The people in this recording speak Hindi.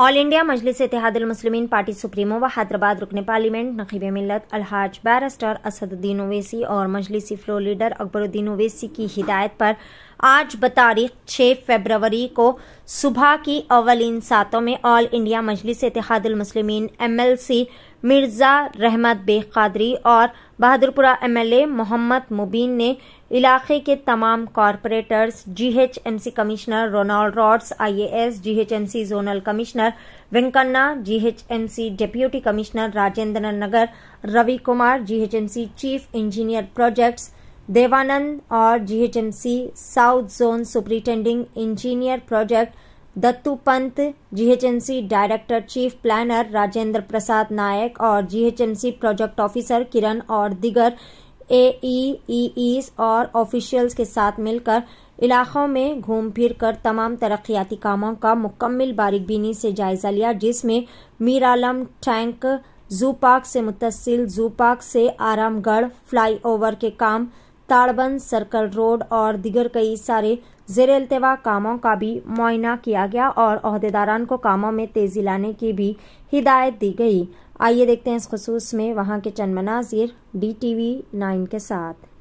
all India Majlis Ittehadul Muslimeen party supremo व हैदराबाद रुकन पार्लियामेंट नकीब मिलत अलहाज बैरिस्टर असदुद्दीन ओवैसी और मजलिसी फ्लोर लीडर अकबरुद्दीन ओवैसी की हिदायत पर आज बतारीख छह फरवरी को सुबह की अवल इन सातों में All India Majlis Ittehadul Muslimeen M L C Mirza Rahmat बेकादरी कादरी और बहादुरपुरा एमएलए मोहम्मद मुबीन ने इलाके के तमाम corporators GHMC commissioner Ronald Rose IAS GHMC zonal commissioner Venkanna GHMC deputy commissioner Rajendra Nagar Ravi Kumar GHMC chief engineer projects Devanand और GHMC south zone superintending engineer project Dattu Pant GHMC director chief planner Rajendra Prasad Nayak और जीएचएमसी प्रोजेक्ट ऑफिसर किरण और दिगर एईईईस e e और ऑफिशियल्स के साथ मिलकर इलाकों में घूम फिर कर तमाम तरक्याती कामों का मुकम्मल बारीकबीनी से जायजा लिया जिसमें मीरालम टैंक जू पार्क से मुतसिल जू पार्क से आरामगढ़ फ्लाईओवर के काम ताड़बंद सर्कल रोड और दिगर कई सारे जेर अल्तवा कामों का भी मुआयना किया गया और अहदेदारान को कामों में तेजी लाने की भी हिदायत दी गई आइए देखते हैं इस खसूस में वहाँ के चंद मनाजिर डी टी वी नाइन के साथ